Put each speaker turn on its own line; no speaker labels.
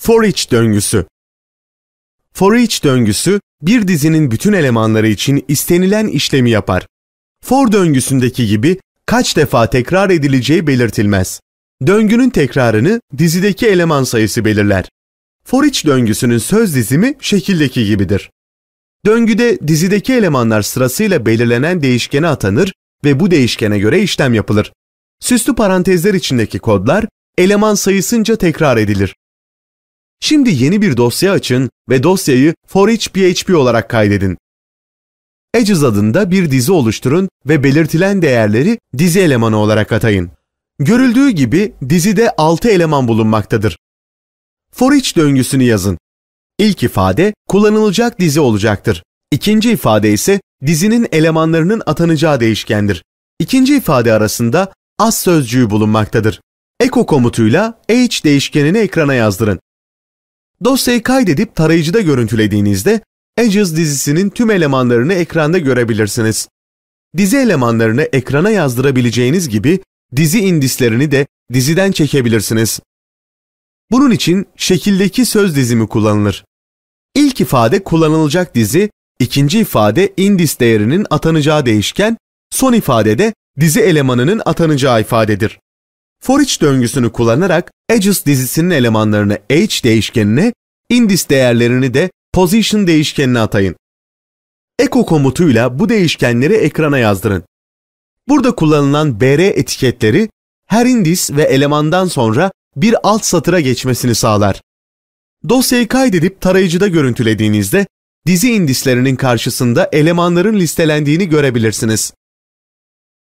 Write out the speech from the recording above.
For each döngüsü For each döngüsü bir dizinin bütün elemanları için istenilen işlemi yapar. For döngüsündeki gibi kaç defa tekrar edileceği belirtilmez. Döngünün tekrarını dizideki eleman sayısı belirler. For each döngüsünün söz dizimi şekildeki gibidir. Döngüde dizideki elemanlar sırasıyla belirlenen değişkene atanır ve bu değişkene göre işlem yapılır. Süslü parantezler içindeki kodlar eleman sayısınca tekrar edilir. Şimdi yeni bir dosya açın ve dosyayı for forEach.php olarak kaydedin. Edges adında bir dizi oluşturun ve belirtilen değerleri dizi elemanı olarak atayın. Görüldüğü gibi dizide 6 eleman bulunmaktadır. For each döngüsünü yazın. İlk ifade kullanılacak dizi olacaktır. İkinci ifade ise dizinin elemanlarının atanacağı değişkendir. İkinci ifade arasında az sözcüğü bulunmaktadır. Echo komutuyla h değişkenini ekrana yazdırın. Dosyayı kaydedip tarayıcıda görüntülediğinizde Edges dizisinin tüm elemanlarını ekranda görebilirsiniz. Dizi elemanlarını ekrana yazdırabileceğiniz gibi dizi indislerini de diziden çekebilirsiniz. Bunun için şekildeki söz dizimi kullanılır. İlk ifade kullanılacak dizi, ikinci ifade indis değerinin atanacağı değişken, son ifade de dizi elemanının atanacağı ifadedir for each döngüsünü kullanarak edges dizisinin elemanlarını h değişkenine, indis değerlerini de position değişkenine atayın. Echo komutuyla bu değişkenleri ekrana yazdırın. Burada kullanılan br etiketleri her indis ve elemandan sonra bir alt satıra geçmesini sağlar. Dosyayı kaydedip tarayıcıda görüntülediğinizde dizi indislerinin karşısında elemanların listelendiğini görebilirsiniz.